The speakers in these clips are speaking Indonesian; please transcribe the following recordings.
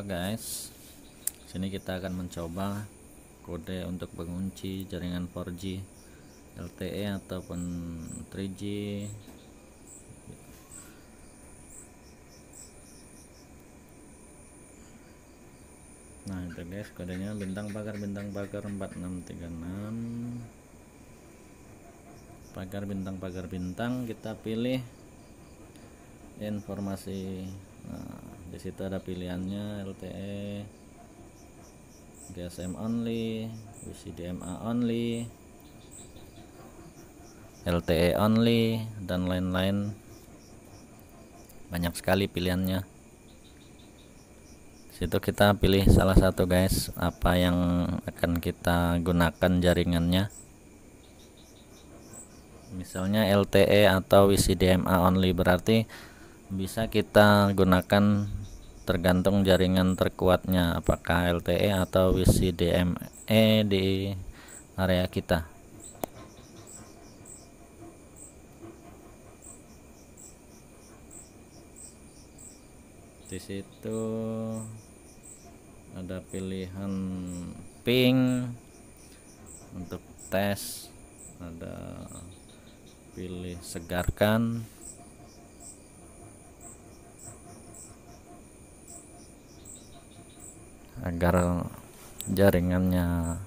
Halo guys sini kita akan mencoba kode untuk mengunci jaringan 4G LTE ataupun 3G nah itu guys kodenya bintang pagar bintang pagar 4636 pagar bintang pagar bintang kita pilih informasi nah, di situ ada pilihannya LTE GSM only WCDMA only LTE only dan lain-lain banyak sekali pilihannya situ kita pilih salah satu guys apa yang akan kita gunakan jaringannya misalnya LTE atau WCDMA only berarti bisa kita gunakan tergantung jaringan terkuatnya apakah LTE atau WCDMA e di area kita di situ ada pilihan ping untuk tes ada pilih segarkan agar jaringannya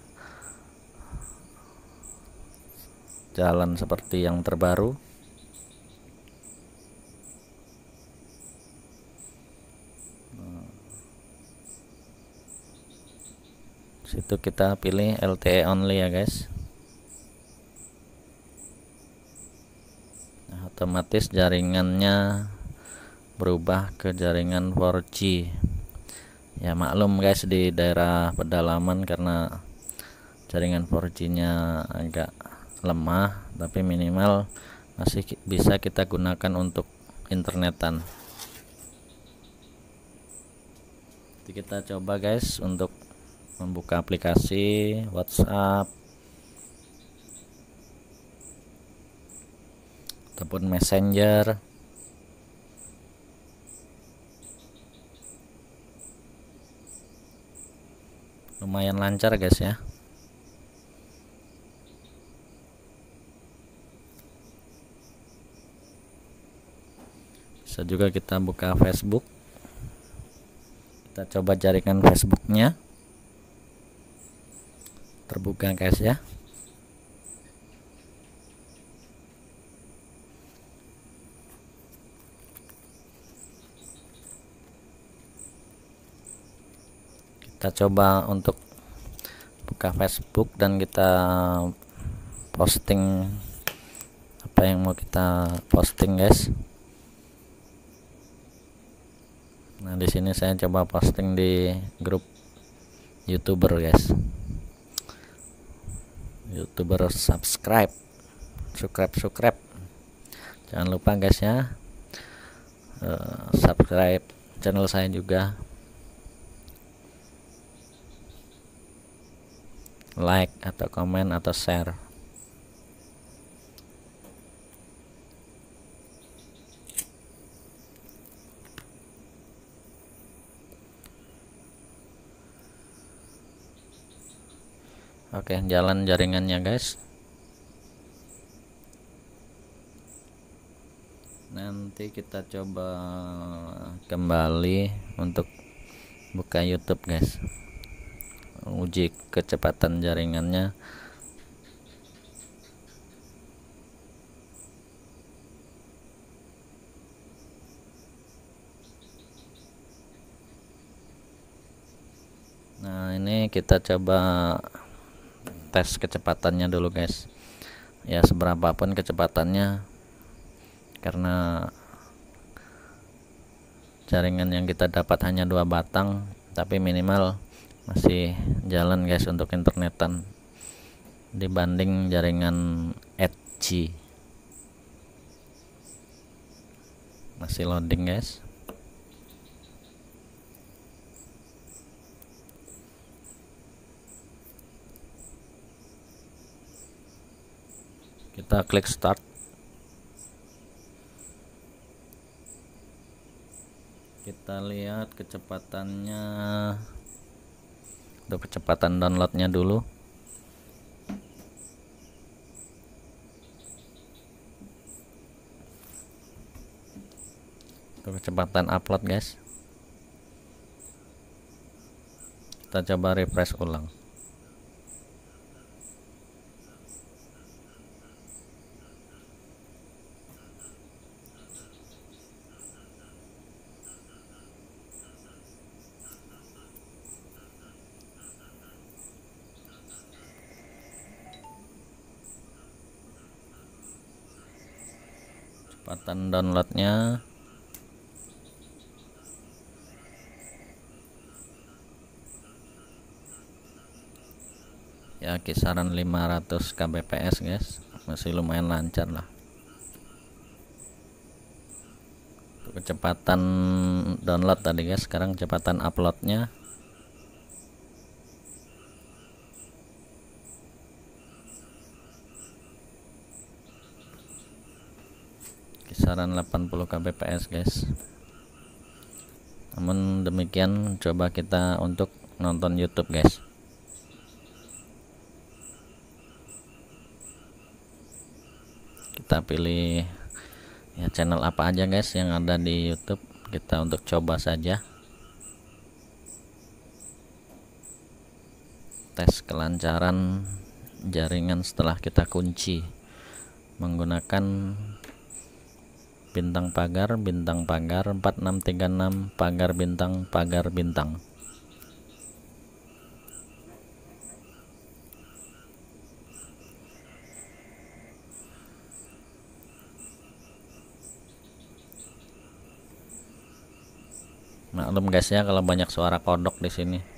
jalan seperti yang terbaru situ kita pilih LTE only ya guys nah, otomatis jaringannya berubah ke jaringan 4G ya maklum guys di daerah pedalaman karena jaringan 4G nya agak lemah tapi minimal masih bisa kita gunakan untuk internetan Jadi kita coba guys untuk membuka aplikasi WhatsApp ataupun Messenger lumayan lancar guys ya bisa juga kita buka Facebook kita coba carikan Facebooknya terbuka guys ya kita coba untuk buka Facebook dan kita posting apa yang mau kita posting guys nah di sini saya coba posting di grup youtuber guys youtuber subscribe subscribe subscribe jangan lupa guys ya eh, subscribe channel saya juga like atau komen atau share Oke, jalan jaringannya, guys. Nanti kita coba kembali untuk buka YouTube, guys uji kecepatan jaringannya nah ini kita coba tes kecepatannya dulu guys ya seberapa pun kecepatannya karena jaringan yang kita dapat hanya dua batang tapi minimal masih jalan guys untuk internetan dibanding jaringan 4G. masih loading guys kita klik start kita lihat kecepatannya untuk kecepatan downloadnya dulu untuk kecepatan upload guys kita coba refresh ulang Kecepatan downloadnya ya kisaran 500 kbps guys masih lumayan lancar lah kecepatan download tadi guys sekarang kecepatan uploadnya kisaran 80 kbps guys namun demikian coba kita untuk nonton YouTube guys kita pilih ya channel apa aja guys yang ada di YouTube kita untuk coba saja tes kelancaran jaringan setelah kita kunci menggunakan bintang pagar bintang pagar 4636 pagar bintang pagar bintang maklum guys ya kalau banyak suara kodok di sini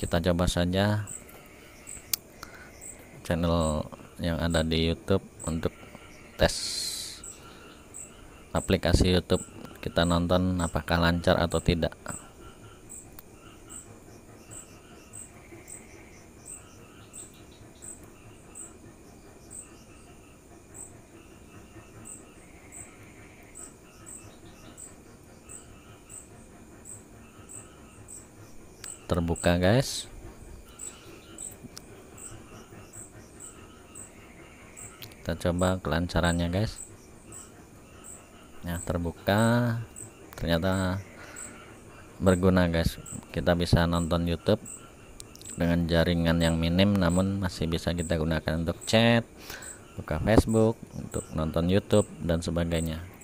kita coba saja channel yang ada di YouTube untuk tes aplikasi YouTube kita nonton apakah lancar atau tidak terbuka guys kita coba kelancarannya guys nah terbuka ternyata berguna guys kita bisa nonton YouTube dengan jaringan yang minim namun masih bisa kita gunakan untuk chat buka Facebook untuk nonton YouTube dan sebagainya